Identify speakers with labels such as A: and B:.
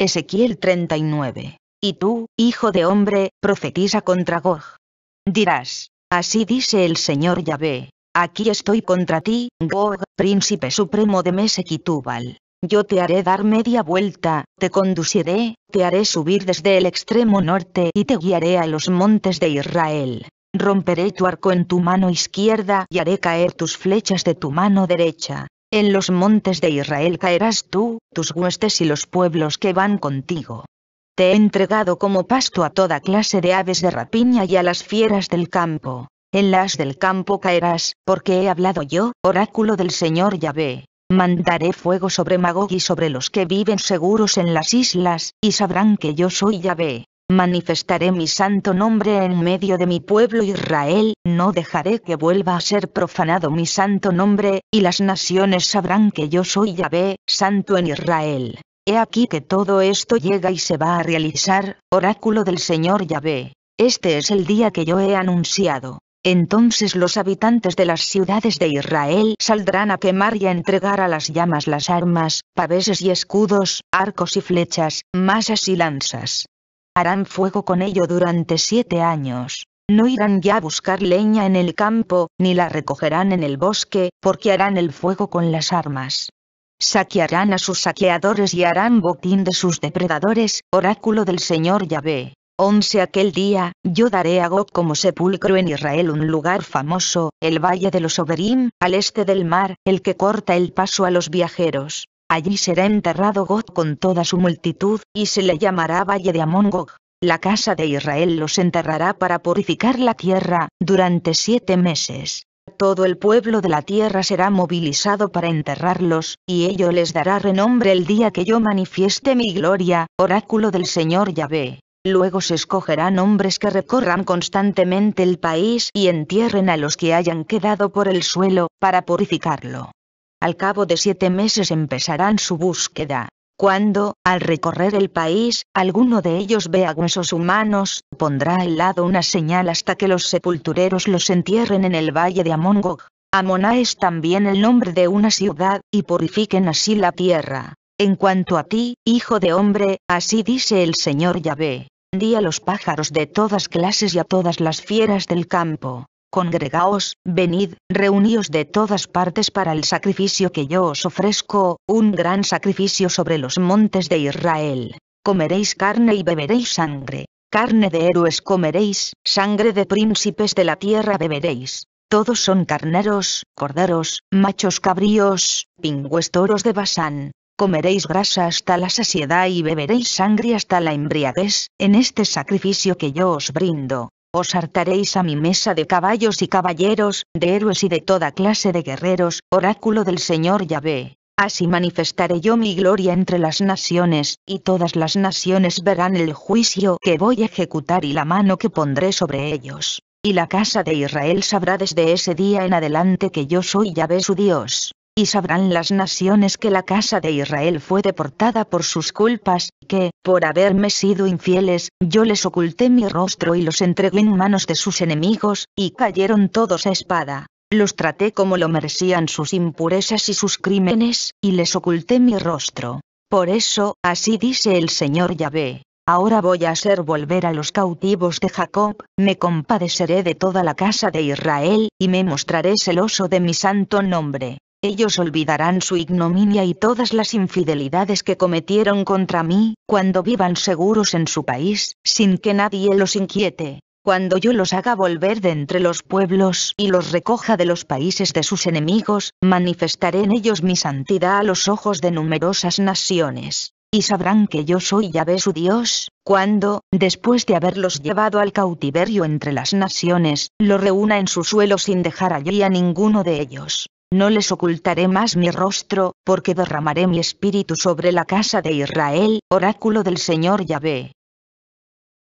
A: Ezequiel 39. Y tú, hijo de hombre, profetiza contra Gog. Dirás, así dice el Señor Yahvé, aquí estoy contra ti, Gog, príncipe supremo de Mesequitúbal. Yo te haré dar media vuelta, te conduciré, te haré subir desde el extremo norte y te guiaré a los montes de Israel. Romperé tu arco en tu mano izquierda y haré caer tus flechas de tu mano derecha. En los montes de Israel caerás tú, tus huestes y los pueblos que van contigo. Te he entregado como pasto a toda clase de aves de rapiña y a las fieras del campo. En las del campo caerás, porque he hablado yo, oráculo del Señor Yahvé. Mandaré fuego sobre Magog y sobre los que viven seguros en las islas, y sabrán que yo soy Yahvé manifestaré mi santo nombre en medio de mi pueblo Israel, no dejaré que vuelva a ser profanado mi santo nombre, y las naciones sabrán que yo soy Yahvé, santo en Israel. He aquí que todo esto llega y se va a realizar, oráculo del Señor Yahvé. Este es el día que yo he anunciado. Entonces los habitantes de las ciudades de Israel saldrán a quemar y a entregar a las llamas las armas, paveses y escudos, arcos y flechas, masas y lanzas harán fuego con ello durante siete años. No irán ya a buscar leña en el campo, ni la recogerán en el bosque, porque harán el fuego con las armas. Saquearán a sus saqueadores y harán botín de sus depredadores, oráculo del Señor Yahvé. Once Aquel día, yo daré a Gog como sepulcro en Israel un lugar famoso, el valle de los Oberim, al este del mar, el que corta el paso a los viajeros. Allí será enterrado God con toda su multitud, y se le llamará Valle de Amón Gog. La casa de Israel los enterrará para purificar la tierra, durante siete meses. Todo el pueblo de la tierra será movilizado para enterrarlos, y ello les dará renombre el día que yo manifieste mi gloria, oráculo del Señor Yahvé. Luego se escogerán hombres que recorran constantemente el país y entierren a los que hayan quedado por el suelo, para purificarlo. Al cabo de siete meses empezarán su búsqueda. Cuando, al recorrer el país, alguno de ellos vea huesos humanos, pondrá al lado una señal hasta que los sepultureros los entierren en el valle de Amongog. Amona es también el nombre de una ciudad, y purifiquen así la tierra. En cuanto a ti, hijo de hombre, así dice el Señor Yahvé. Di a los pájaros de todas clases y a todas las fieras del campo, congregaos, venid, reuníos de todas partes para el sacrificio que yo os ofrezco, un gran sacrificio sobre los montes de Israel. Comeréis carne y beberéis sangre. Carne de héroes comeréis, sangre de príncipes de la tierra beberéis. Todos son carneros, corderos, machos cabríos, pingües toros de Basán, comeréis grasa hasta la saciedad y beberéis sangre hasta la embriaguez, en este sacrificio que yo os brindo. Os hartaréis a mi mesa de caballos y caballeros, de héroes y de toda clase de guerreros, oráculo del Señor Yahvé. Así manifestaré yo mi gloria entre las naciones, y todas las naciones verán el juicio que voy a ejecutar y la mano que pondré sobre ellos. Y la casa de Israel sabrá desde ese día en adelante que yo soy Yahvé su Dios y sabrán las naciones que la casa de Israel fue deportada por sus culpas, que, por haberme sido infieles, yo les oculté mi rostro y los entregué en manos de sus enemigos, y cayeron todos a espada. Los traté como lo merecían sus impurezas y sus crímenes, y les oculté mi rostro. Por eso, así dice el Señor Yahvé. Ahora voy a hacer volver a los cautivos de Jacob, me compadeceré de toda la casa de Israel, y me mostraré celoso de mi santo nombre ellos olvidarán su ignominia y todas las infidelidades que cometieron contra mí, cuando vivan seguros en su país, sin que nadie los inquiete, cuando yo los haga volver de entre los pueblos y los recoja de los países de sus enemigos, manifestaré en ellos mi santidad a los ojos de numerosas naciones. Y sabrán que yo soy Yahvé su Dios, cuando, después de haberlos llevado al cautiverio entre las naciones, lo reúna en su suelo sin dejar allí a ninguno de ellos. No les ocultaré más mi rostro, porque derramaré mi espíritu sobre la casa de Israel, oráculo del Señor Yahvé.